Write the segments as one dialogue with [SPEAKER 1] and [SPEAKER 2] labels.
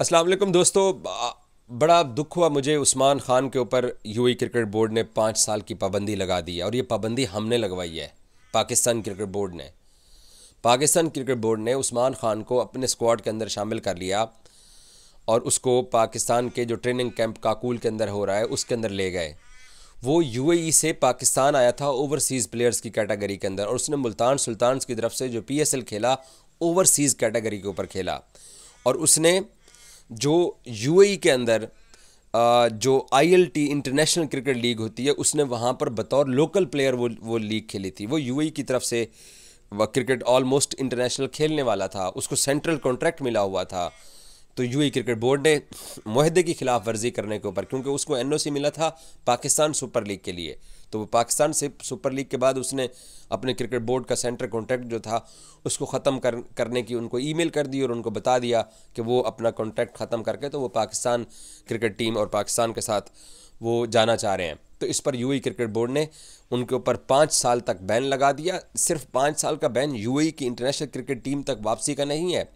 [SPEAKER 1] असलम दोस्तों बड़ा दुख हुआ मुझे उस्मान खान के ऊपर यू क्रिकेट बोर्ड ने पाँच साल की पाबंदी लगा दी है और ये पाबंदी हमने लगवाई है पाकिस्तान क्रिकेट बोर्ड ने पाकिस्तान क्रिकेट बोर्ड ने उस्मान खान को अपने स्क्वाड के अंदर शामिल कर लिया और उसको पाकिस्तान के जो ट्रेनिंग कैंप काकूल के अंदर हो रहा है उसके अंदर ले गए वो यू से पाकिस्तान आया था ओवरसीज़ प्लेयर्स की कैटेगरी के अंदर और उसने मुल्तान सुल्तान की तरफ से जो पी खेला ओवरसीज़ कैटेगरी के ऊपर खेला और उसने जो यूएई e के अंदर जो आईएलटी इंटरनेशनल क्रिकेट लीग होती है उसने वहाँ पर बतौर लोकल प्लेयर वो वो लीग खेली थी वो यूएई e की तरफ से वह क्रिकेट ऑलमोस्ट इंटरनेशनल खेलने वाला था उसको सेंट्रल कॉन्ट्रैक्ट मिला हुआ था तो यू क्रिकेट बोर्ड ने माहदे की खिलाफ वर्जी करने के ऊपर क्योंकि उसको एनओसी मिला था पाकिस्तान सुपर लीग के लिए तो वो पाकिस्तान से सुपर लीग के बाद उसने अपने क्रिकेट बोर्ड का सेंटर कॉन्ट्रैक्ट जो था उसको ख़त्म कर करने की उनको ईमेल कर दी और उनको बता दिया कि वो अपना कॉन्ट्रैक्ट ख़त्म करके तो वो पाकिस्तान क्रिकेट टीम और पाकिस्तान के साथ वो जाना चाह रहे हैं तो इस पर यूएई क्रिकेट बोर्ड ने उनके ऊपर पाँच साल तक बैन लगा दिया सिर्फ पाँच साल का बैन यूएई की इंटरनेशनल क्रिकेट टीम तक वापसी का नहीं है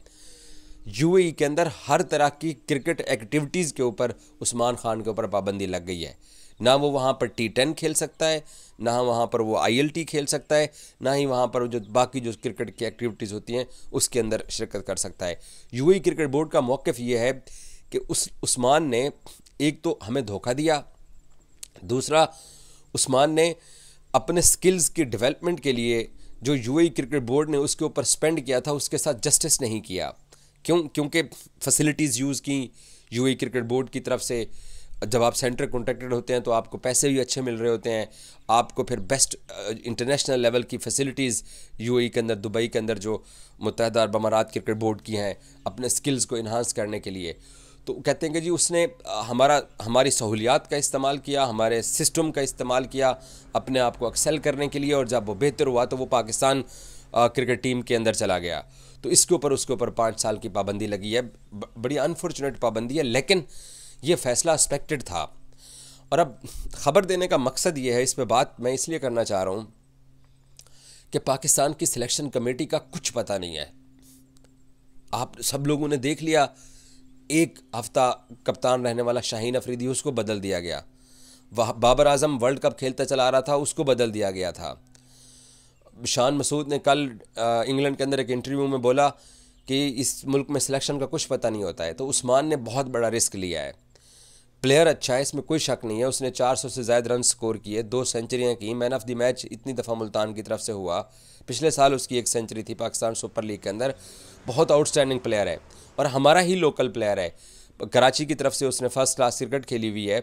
[SPEAKER 1] यूएई के अंदर हर तरह की क्रिकेट एक्टिविटीज़ के ऊपर उस्मान खान के ऊपर पाबंदी लग गई है ना वो वहाँ पर टी टेन खेल सकता है ना वहाँ पर वो आई खेल सकता है ना ही वहाँ पर जो बाकी जो क्रिकेट की एक्टिविटीज़ होती हैं उसके अंदर शिरकत कर सकता है यूएई क्रिकेट बोर्ड का मौक़ ये है कि उस उस्मान ने एक तो हमें धोखा दिया दूसरा उस्मान ने अपने स्किल्स की डेवलपमेंट के लिए जो यूएई क्रिकेट बोर्ड ने उसके ऊपर स्पेंड किया था उसके साथ जस्टिस नहीं किया क्यों क्योंकि फैसिलिटीज़ यूज़ की यू क्रिकेट बोर्ड की तरफ से जब आप सेंटर कॉन्ट्रैक्टेड होते हैं तो आपको पैसे भी अच्छे मिल रहे होते हैं आपको फिर बेस्ट इंटरनेशनल लेवल की फैसिलिटीज़ यू के अंदर दुबई के अंदर जो मुतहद अरब अमारात क्रिकेट बोर्ड की हैं अपने स्किल्स को इन्हांस करने के लिए तो कहते हैं कि जी उसने हमारा हमारी सहूलियात का इस्तेमाल किया हमारे सिस्टम का इस्तेमाल किया अपने आप को एक्सेल करने के लिए और जब वो बेहतर हुआ तो वो पाकिस्तान क्रिकेट टीम के अंदर चला गया तो इसके ऊपर उसके ऊपर पाँच साल की पाबंदी लगी है बड़ी अनफॉर्चुनेट पाबंदी है लेकिन ये फैसला एक्सपेक्टेड था और अब ख़बर देने का मकसद ये है इस पर बात मैं इसलिए करना चाह रहा हूँ कि पाकिस्तान की सिलेक्शन कमेटी का कुछ पता नहीं है आप सब लोगों ने देख लिया एक हफ्ता कप्तान रहने वाला शाहीन अफरीदी उसको बदल दिया गया वह बाबर आजम वर्ल्ड कप खेलता चला आ रहा था उसको बदल दिया गया था शान मसूद ने कल इंग्लैंड के अंदर एक इंटरव्यू में बोला कि इस मुल्क में सिलेक्शन का कुछ पता नहीं होता है तो उस्मान ने बहुत बड़ा रिस्क लिया है प्लेयर अच्छा है इसमें कोई शक नहीं है उसने 400 से ज़्यादा रन स्कोर किए दो सेंचुरियाँ की मैन ऑफ द मैच इतनी दफ़ा मुल्तान की तरफ से हुआ पिछले साल उसकी एक सेंचुरी थी पाकिस्तान सुपर लीग के अंदर बहुत आउटस्टैंडिंग प्लेयर है और हमारा ही लोकल प्लेयर है कराची की तरफ से उसने फर्स्ट क्लास क्रिकेट खेली हुई है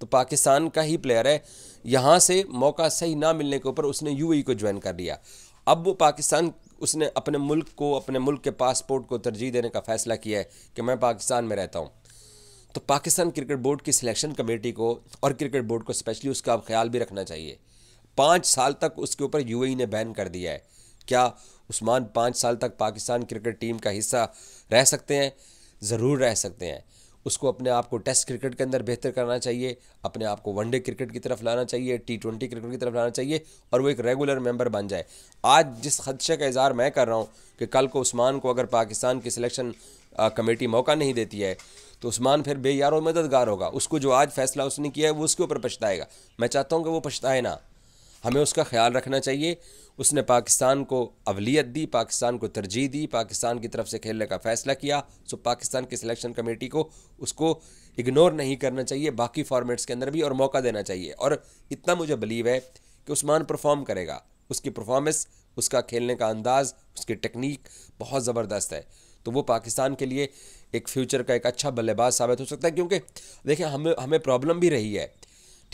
[SPEAKER 1] तो पाकिस्तान का ही प्लेयर है यहाँ से मौका सही ना मिलने के ऊपर उसने यू e को ज्वाइन कर लिया अब वो पाकिस्तान उसने अपने मुल्क को अपने मुल्क के पासपोर्ट को तरजीह देने का फ़ैसला किया है कि मैं पाकिस्तान में रहता हूँ तो पाकिस्तान क्रिकेट बोर्ड की सिलेक्शन कमेटी को और क्रिकेट बोर्ड को स्पेशली उसका अब ख्याल भी रखना चाहिए पाँच साल तक उसके ऊपर यू e ने बैन कर दिया है क्या उस्मान पाँच साल तक पाकिस्तान क्रिकेट टीम का हिस्सा रह सकते हैं ज़रूर रह सकते हैं उसको अपने आप को टेस्ट क्रिकेट के अंदर बेहतर करना चाहिए अपने आप को वनडे क्रिकेट की तरफ लाना चाहिए टी ट्वेंटी क्रिकेट की तरफ लाना चाहिए और वो एक रेगुलर मेंबर बन जाए आज जिस खदशे का इजहार मैं कर रहा हूँ कि कल को उस्मान को अगर पाकिस्तान की सिलेक्शन कमेटी मौका नहीं देती है तो उस्मान फिर बेयार और मददगार होगा उसको जो आज फैसला उसने किया है वो उसके ऊपर पछताएगा मैं चाहता हूँ कि वो पछताए ना हमें उसका ख्याल रखना चाहिए उसने पाकिस्तान को अवलियत दी पाकिस्तान को तरजीह दी पाकिस्तान की तरफ से खेलने का फ़ैसला किया सो पाकिस्तान की सिलेक्शन कमेटी को उसको इग्नोर नहीं करना चाहिए बाकी फॉर्मेट्स के अंदर भी और मौका देना चाहिए और इतना मुझे बिलीव है कि उस्मान परफॉर्म करेगा उसकी परफॉर्मेंस उसका खेलने का अंदाज़ उसकी टेक्निक बहुत ज़बरदस्त है तो वो पाकिस्तान के लिए एक फ्यूचर का एक अच्छा बल्लेबाज साबित हो सकता है क्योंकि देखिए हमें हमें प्रॉब्लम भी रही है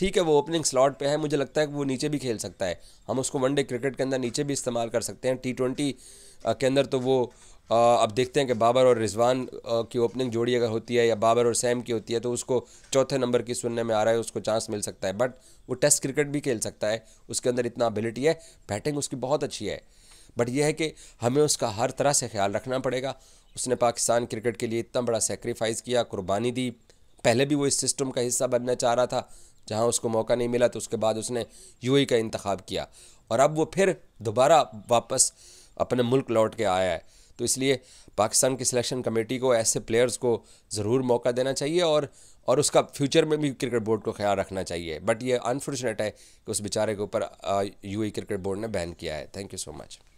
[SPEAKER 1] ठीक है वो ओपनिंग स्लॉट पे है मुझे लगता है कि वो नीचे भी खेल सकता है हम उसको वनडे क्रिकेट के अंदर नीचे भी इस्तेमाल कर सकते हैं टी ट्वेंटी के अंदर तो वो अब देखते हैं कि बाबर और रिजवान की ओपनिंग जोड़ी अगर होती है या बाबर और सैम की होती है तो उसको चौथे नंबर की सुनने में आ रहा है उसको चांस मिल सकता है बट वो टेस्ट क्रिकेट भी खेल सकता है उसके अंदर इतना एबिलिटी है बैटिंग उसकी बहुत अच्छी है बट यह है कि हमें उसका हर तरह से ख्याल रखना पड़ेगा उसने पाकिस्तान क्रिकेट के लिए इतना बड़ा सेक्रीफाइस किया कुर्बानी दी पहले भी वो इस सिस्टम का हिस्सा बनना चाह रहा था जहाँ उसको मौका नहीं मिला तो उसके बाद उसने यू का इंतखब किया और अब वो फिर दोबारा वापस अपने मुल्क लौट के आया है तो इसलिए पाकिस्तान की सिलेक्शन कमेटी को ऐसे प्लेयर्स को ज़रूर मौका देना चाहिए और और उसका फ्यूचर में भी क्रिकेट बोर्ड को ख्याल रखना चाहिए बट ये अनफॉर्चुनेट है कि उस बेचारे के ऊपर यू क्रिकेट बोर्ड ने बैन किया है थैंक यू सो मच